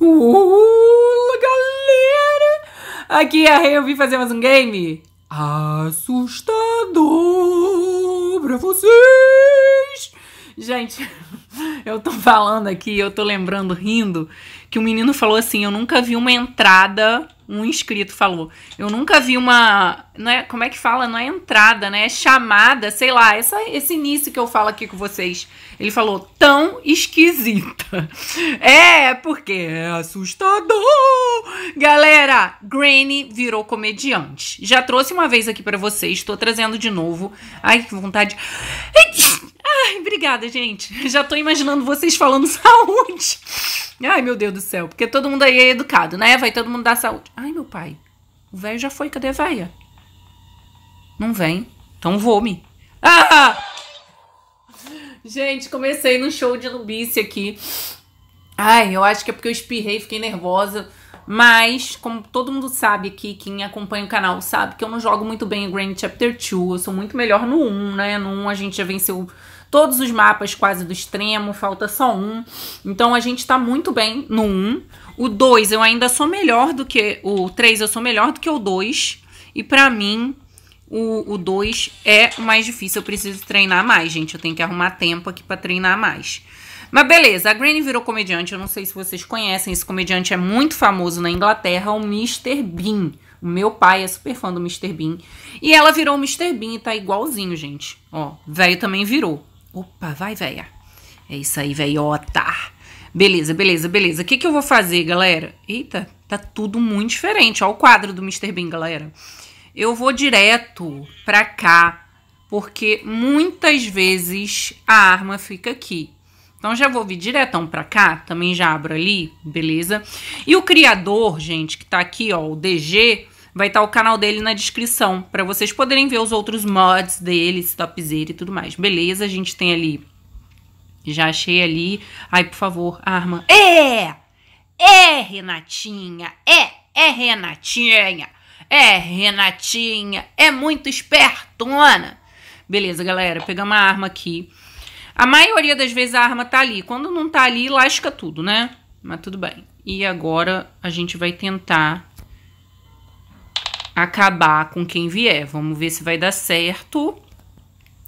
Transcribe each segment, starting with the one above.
Olá, galera! Aqui é a Rei, eu vim fazer mais um game assustador pra vocês! Gente, eu tô falando aqui, eu tô lembrando, rindo, que o um menino falou assim: eu nunca vi uma entrada um inscrito falou. Eu nunca vi uma. Não é, como é que fala? Não é entrada, né? É chamada, sei lá. Essa, esse início que eu falo aqui com vocês. Ele falou, tão esquisita. É, porque é assustador. Galera, Granny virou comediante. Já trouxe uma vez aqui para vocês, tô trazendo de novo. Ai, que vontade. Ai, obrigada, gente. Já tô imaginando vocês falando saúde. Ai, meu Deus do céu. Porque todo mundo aí é educado, né? Vai todo mundo dar saúde. Ai, meu pai. O velho já foi. Cadê a velha? Não vem. Então vou-me. Ah! Gente, comecei no show de Lubice aqui. Ai, eu acho que é porque eu espirrei, fiquei nervosa. Mas, como todo mundo sabe aqui, quem acompanha o canal sabe que eu não jogo muito bem o Grand Chapter 2. Eu sou muito melhor no 1, né? No 1 a gente já venceu Todos os mapas quase do extremo, falta só um. Então a gente tá muito bem no 1. Um. O 2 eu ainda sou melhor do que. O 3 eu sou melhor do que o 2. E para mim, o 2 é o mais difícil. Eu preciso treinar mais, gente. Eu tenho que arrumar tempo aqui para treinar mais. Mas beleza, a Granny virou comediante. Eu não sei se vocês conhecem. Esse comediante é muito famoso na Inglaterra, o Mr. Bean. O meu pai é super fã do Mr. Bean. E ela virou o Mr. Bean e tá igualzinho, gente. Ó, velho também virou. Opa, vai, véia. É isso aí, veiota. Beleza, beleza, beleza. O que, que eu vou fazer, galera? Eita, tá tudo muito diferente. Olha o quadro do Mr. Bean, galera. Eu vou direto pra cá, porque muitas vezes a arma fica aqui. Então já vou vir diretão pra cá, também já abro ali, beleza? E o criador, gente, que tá aqui, ó, o DG, Vai estar tá o canal dele na descrição, para vocês poderem ver os outros mods dele, topzera e tudo mais. Beleza, a gente tem ali... Já achei ali... Ai, por favor, arma... É! É, Renatinha! É! É, Renatinha! É, Renatinha! É muito espertona! Beleza, galera, pegamos a arma aqui. A maioria das vezes a arma tá ali. Quando não tá ali, lasca tudo, né? Mas tudo bem. E agora a gente vai tentar acabar com quem vier. Vamos ver se vai dar certo.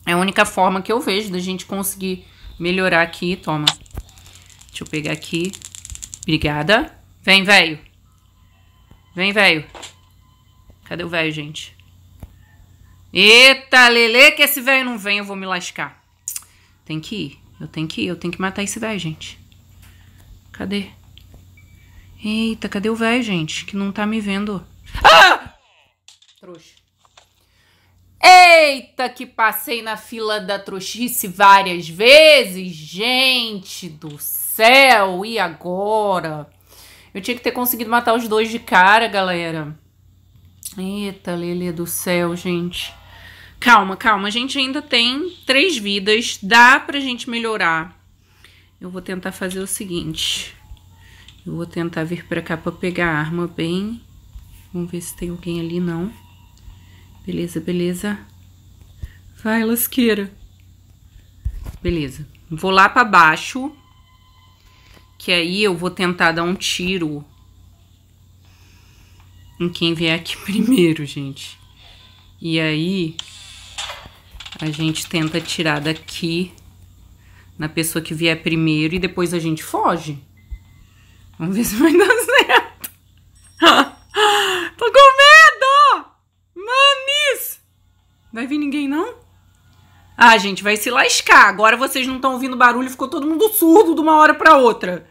É a única forma que eu vejo da gente conseguir melhorar aqui. Toma. Deixa eu pegar aqui. Obrigada. Vem, velho. Vem, velho. Cadê o velho, gente? Eita, Lele, que esse velho não vem, eu vou me lascar. Tem que ir. Eu tenho que ir. Eu tenho que matar esse velho, gente. Cadê? Eita, cadê o velho, gente? Que não tá me vendo. Ah! Trouxa. Eita, que passei na fila da trouxice várias vezes, gente do céu, e agora? Eu tinha que ter conseguido matar os dois de cara, galera. Eita, Lele do céu, gente. Calma, calma, a gente ainda tem três vidas, dá pra gente melhorar. Eu vou tentar fazer o seguinte. Eu vou tentar vir pra cá pra pegar a arma bem. Vamos ver se tem alguém ali, não. Beleza, beleza. Vai, lasqueira. Beleza. Vou lá pra baixo. Que aí eu vou tentar dar um tiro em quem vier aqui primeiro, gente. E aí a gente tenta tirar daqui na pessoa que vier primeiro e depois a gente foge. Vamos ver se vai dar Ah, gente, vai se lascar. Agora vocês não estão ouvindo barulho, ficou todo mundo surdo de uma hora para outra.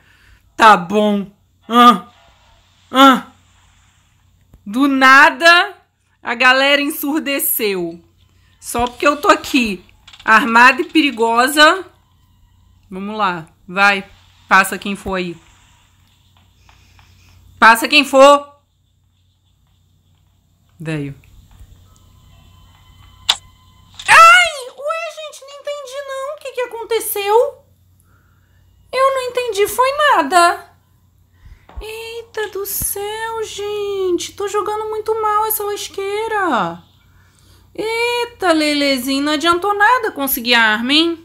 Tá bom. Ah. Ah. Do nada, a galera ensurdeceu. Só porque eu tô aqui, armada e perigosa. Vamos lá. Vai. Passa quem for aí. Passa quem for. Veio. aconteceu? Eu não entendi, foi nada. Eita do céu, gente. Tô jogando muito mal essa lasqueira. Eita, Lelezinho, não adiantou nada conseguir a arma, hein?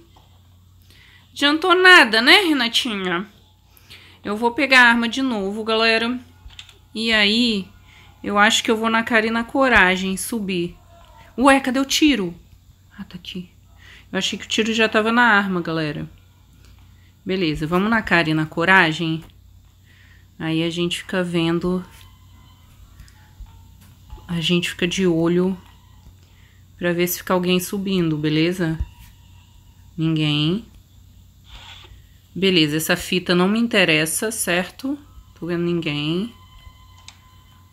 Adiantou nada, né, Renatinha? Eu vou pegar a arma de novo, galera. E aí, eu acho que eu vou na cara e na coragem subir. Ué, cadê o tiro? Ah, tá aqui. Eu achei que o tiro já tava na arma, galera. Beleza, vamos na cara e na coragem. Aí a gente fica vendo. A gente fica de olho pra ver se fica alguém subindo, beleza? Ninguém. Beleza, essa fita não me interessa, certo? Tô vendo ninguém.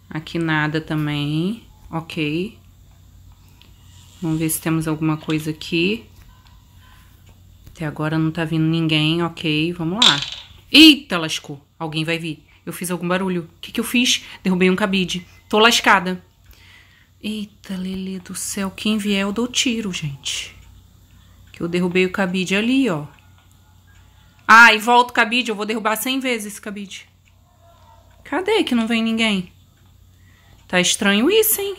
Aqui nada também. Ok. Vamos ver se temos alguma coisa aqui. Até agora não tá vindo ninguém, ok, vamos lá. Eita, lascou. Alguém vai vir. Eu fiz algum barulho. O que, que eu fiz? Derrubei um cabide. Tô lascada. Eita, Lele do céu. Quem vier, eu dou tiro, gente. Que eu derrubei o cabide ali, ó. Ah, e volta o cabide. Eu vou derrubar 100 vezes esse cabide. Cadê que não vem ninguém? Tá estranho isso, hein?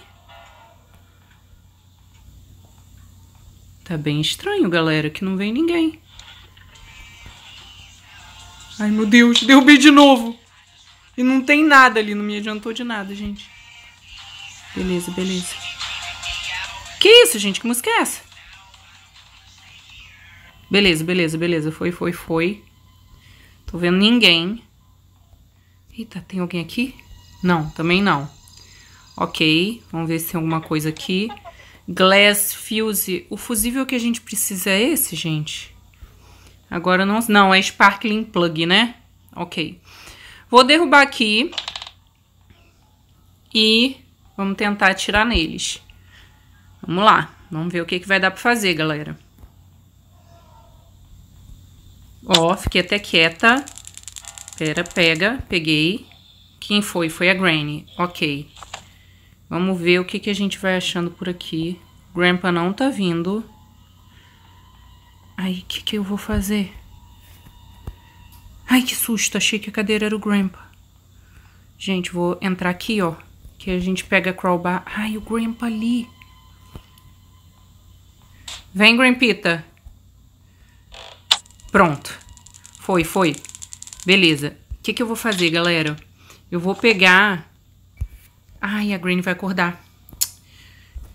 Tá bem estranho, galera, que não vem ninguém. Ai, meu Deus, derrubei de novo. E não tem nada ali, não me adiantou de nada, gente. Beleza, beleza. Que isso, gente? Que música é essa? Beleza, beleza, beleza. Foi, foi, foi. Tô vendo ninguém. Eita, tem alguém aqui? Não, também não. Ok, vamos ver se tem alguma coisa aqui. Glass, Fuse. O fusível que a gente precisa é esse, gente? Agora não... Não, é Sparkling Plug, né? Ok. Vou derrubar aqui. E vamos tentar atirar neles. Vamos lá. Vamos ver o que, que vai dar pra fazer, galera. Ó, fiquei até quieta. Pera, pega. Peguei. Quem foi? Foi a Granny. Ok. Vamos ver o que, que a gente vai achando por aqui. Grandpa não tá vindo. Aí, o que, que eu vou fazer? Ai, que susto! Achei que a cadeira era o Grandpa. Gente, vou entrar aqui, ó. Que a gente pega a crowbar. Ai, o Grandpa ali. Vem, Grampita. Pronto. Foi, foi. Beleza. O que, que eu vou fazer, galera? Eu vou pegar Ai, a Green vai acordar.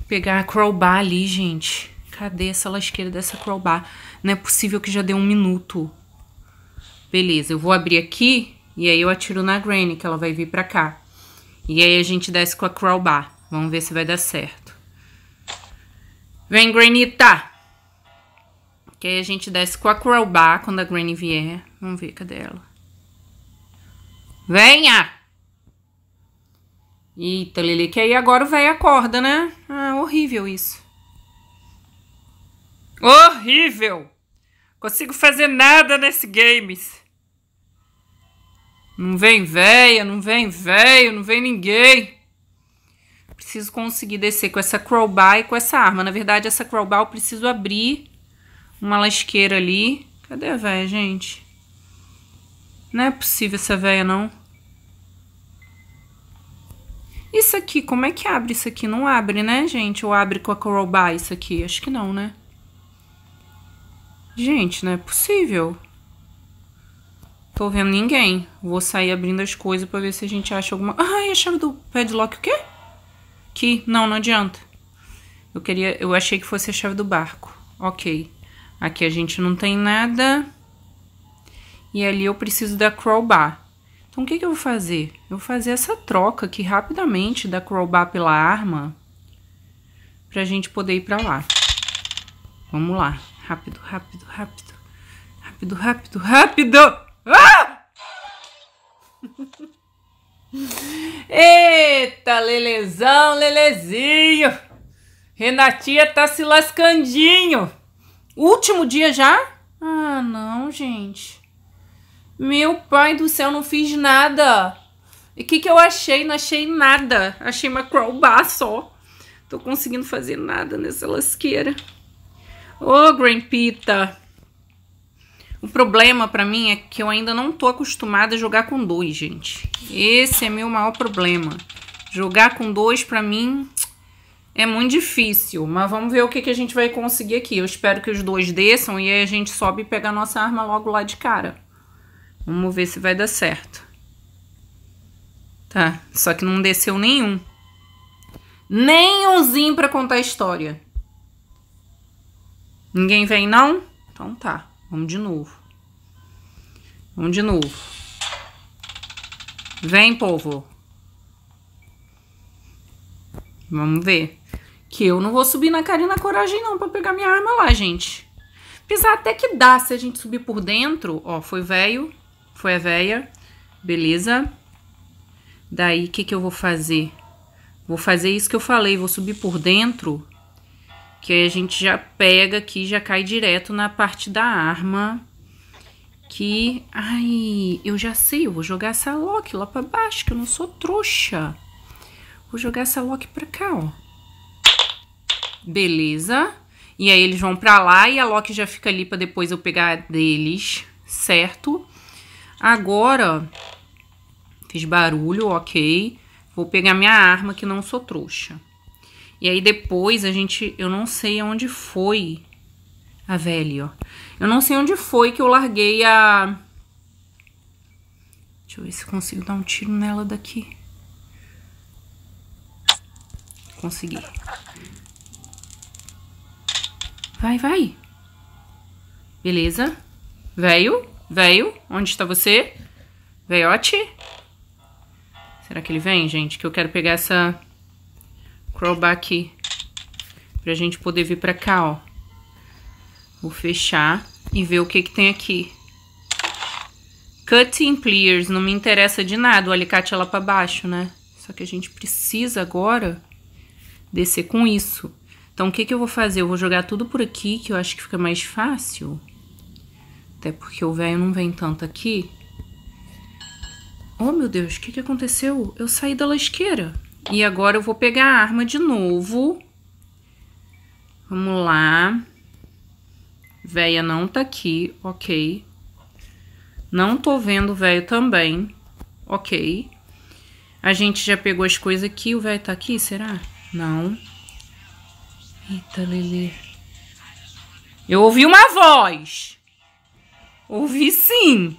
Pegar a crowbar ali, gente. Cadê essa lasqueira dessa crowbar? Não é possível que já deu um minuto. Beleza, eu vou abrir aqui e aí eu atiro na Granny, que ela vai vir pra cá. E aí a gente desce com a crowbar. Vamos ver se vai dar certo. Vem, Granita! Tá. Que aí a gente desce com a crowbar quando a Granny vier. Vamos ver, cadê ela? Venha! Eita, Lele, que aí agora o velho acorda, né? Ah, horrível isso. Horrível! Consigo fazer nada nesse games. Não vem véia, não vem véio, não vem ninguém. Preciso conseguir descer com essa crowbar e com essa arma. Na verdade, essa crowbar eu preciso abrir uma lasqueira ali. Cadê a véia, gente? Não é possível essa véia, não. Isso aqui, como é que abre isso aqui? Não abre, né, gente? Ou abre com a Coral bar isso aqui? Acho que não, né? Gente, não é possível. Tô vendo ninguém. Vou sair abrindo as coisas pra ver se a gente acha alguma... Ai, a chave do padlock o quê? Que? Não, não adianta. Eu queria... Eu achei que fosse a chave do barco. Ok. Aqui a gente não tem nada. E ali eu preciso da crowbar. Então o que, que eu vou fazer? Eu vou fazer essa troca aqui rapidamente da crowbar pela arma pra gente poder ir pra lá. Vamos lá. Rápido, rápido, rápido. Rápido, rápido, rápido! Ah! Eita, Lelezão, Lelezinho! Renatinha tá se lascandinho! Último dia já? Ah, não, gente. Meu pai do céu, não fiz nada. E o que, que eu achei? Não achei nada. Achei uma crowbar só. Tô conseguindo fazer nada nessa lasqueira. Ô, oh, Grampita. O problema para mim é que eu ainda não tô acostumada a jogar com dois, gente. Esse é meu maior problema. Jogar com dois para mim é muito difícil, mas vamos ver o que, que a gente vai conseguir aqui. Eu espero que os dois desçam e aí a gente sobe e pega a nossa arma logo lá de cara. Vamos ver se vai dar certo. Tá, só que não desceu nenhum. Nenhumzinho pra contar a história. Ninguém vem, não? Então tá, vamos de novo. Vamos de novo. Vem, povo. Vamos ver. Que eu não vou subir na cara e na coragem não pra pegar minha arma lá, gente. Apesar até que dá se a gente subir por dentro. Ó, foi velho. Foi a veia, Beleza? Daí, o que, que eu vou fazer? Vou fazer isso que eu falei, vou subir por dentro, que aí a gente já pega aqui, já cai direto na parte da arma. Que, ai, eu já sei, eu vou jogar essa Loki lá pra baixo, que eu não sou trouxa. Vou jogar essa Loki pra cá, ó. Beleza. E aí eles vão pra lá e a Loki já fica ali pra depois eu pegar deles, certo? Agora, fiz barulho, ok. Vou pegar minha arma, que não sou trouxa. E aí depois a gente, eu não sei onde foi a velha, ó. Eu não sei onde foi que eu larguei a... Deixa eu ver se consigo dar um tiro nela daqui. Consegui. Vai, vai. Beleza. Veio. Veio? Onde está você? Veiote? Será que ele vem, gente? Que eu quero pegar essa crowbar aqui. pra gente poder vir pra cá, ó. Vou fechar e ver o que que tem aqui. Cutting pliers, não me interessa de nada, o alicate é lá pra baixo, né? Só que a gente precisa agora descer com isso. Então, o que que eu vou fazer? Eu vou jogar tudo por aqui, que eu acho que fica mais fácil. Até porque o velho não vem tanto aqui. Oh, meu Deus, o que, que aconteceu? Eu saí da lasqueira. E agora eu vou pegar a arma de novo. Vamos lá. Véia não tá aqui, ok. Não tô vendo o velho também, ok. A gente já pegou as coisas aqui, o velho tá aqui, será? Não. Eita, Lili. Eu ouvi uma voz. Ouvi sim.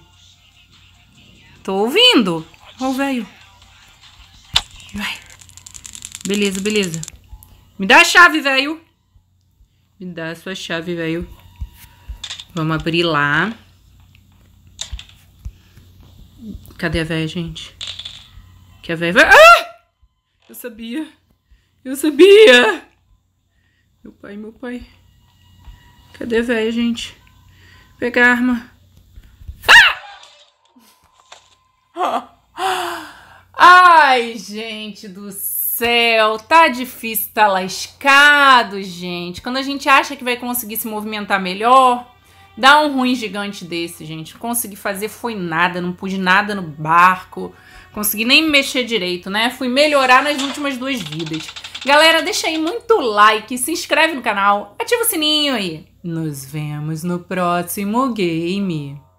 Tô ouvindo. Ó o velho. Vai. Beleza, beleza. Me dá a chave, velho. Me dá a sua chave, velho. Vamos abrir lá. Cadê a velha, gente? Que a velha vai... Ah! Eu sabia. Eu sabia. Meu pai, meu pai. Cadê a velha, gente? Pegar a arma. Ai, gente do céu, tá difícil, tá lascado, gente. Quando a gente acha que vai conseguir se movimentar melhor, dá um ruim gigante desse, gente. Consegui fazer foi nada, não pude nada no barco, consegui nem mexer direito, né? Fui melhorar nas últimas duas vidas. Galera, deixa aí muito like, se inscreve no canal, ativa o sininho e nos vemos no próximo game.